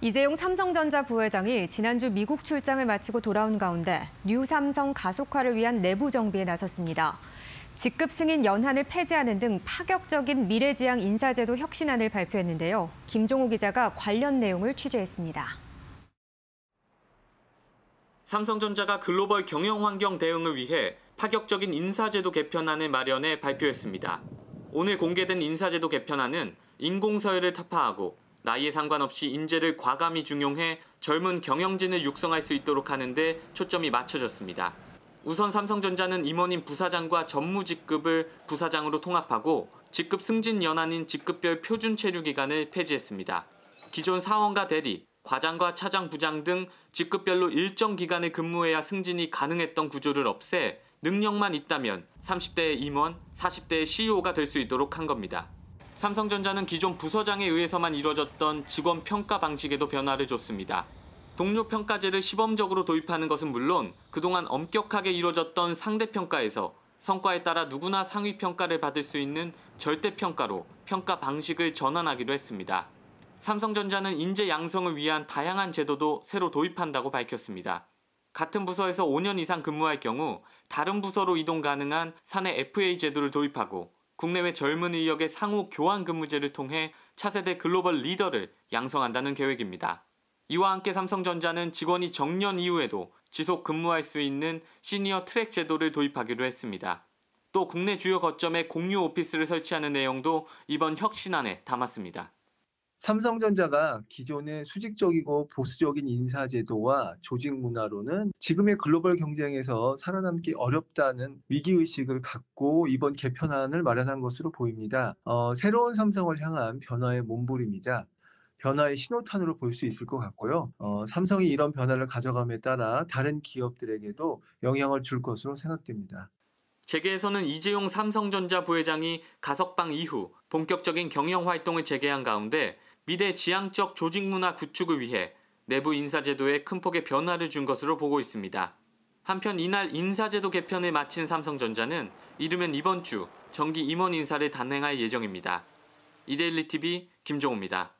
이재용 삼성전자 부회장이 지난주 미국 출장을 마치고 돌아온 가운데 뉴삼성 가속화를 위한 내부 정비에 나섰습니다. 직급 승인 연한을 폐지하는 등 파격적인 미래지향 인사제도 혁신안을 발표했는데요. 김종호 기자가 관련 내용을 취재했습니다. 삼성전자가 글로벌 경영 환경 대응을 위해 파격적인 인사제도 개편안을 마련해 발표했습니다. 오늘 공개된 인사제도 개편안은 인공서열을 타파하고 나이에 상관없이 인재를 과감히 중용해 젊은 경영진을 육성할 수 있도록 하는데 초점이 맞춰졌습니다. 우선 삼성전자는 임원인 부사장과 전무직급을 부사장으로 통합하고 직급 승진 연한인 직급별 표준 체류 기간을 폐지했습니다. 기존 사원과 대리, 과장과 차장, 부장 등 직급별로 일정 기간에 근무해야 승진이 가능했던 구조를 없애 능력만 있다면 30대의 임원, 40대의 CEO가 될 수 있도록 한 겁니다. 삼성전자는 기존 부서장에 의해서만 이루어졌던 직원 평가 방식에도 변화를 줬습니다. 동료 평가제를 시범적으로 도입하는 것은 물론 그동안 엄격하게 이루어졌던 상대 평가에서 성과에 따라 누구나 상위 평가를 받을 수 있는 절대 평가로 평가 방식을 전환하기로 했습니다. 삼성전자는 인재 양성을 위한 다양한 제도도 새로 도입한다고 밝혔습니다. 같은 부서에서 5년 이상 근무할 경우 다른 부서로 이동 가능한 사내 FA 제도를 도입하고 국내외 젊은 인력의 상호 교환 근무제를 통해 차세대 글로벌 리더를 양성한다는 계획입니다. 이와 함께 삼성전자는 직원이 정년 이후에도 지속 근무할 수 있는 시니어 트랙 제도를 도입하기로 했습니다. 또 국내 주요 거점에 공유 오피스를 설치하는 내용도 이번 혁신안에 담았습니다. 삼성전자가 기존의 수직적이고 보수적인 인사제도와 조직 문화로는 지금의 글로벌 경쟁에서 살아남기 어렵다는 위기의식을 갖고 이번 개편안을 마련한 것으로 보입니다. 어, 새로운 삼성을 향한 변화의 몸부림이자 변화의 신호탄으로 볼 수 있을 것 같고요. 어, 삼성이 이런 변화를 가져감에 따라 다른 기업들에게도 영향을 줄 것으로 생각됩니다. 재계에서는 이재용 삼성전자 부회장이 가석방 이후 본격적인 경영 활동을 재개한 가운데 미래 지향적 조직 문화 구축을 위해 내부 인사제도에 큰 폭의 변화를 준 것으로 보고 있습니다. 한편 이날 인사제도 개편을 마친 삼성전자는 이르면 이번 주 정기 임원 인사를 단행할 예정입니다. 이데일리 TV 김종호입니다.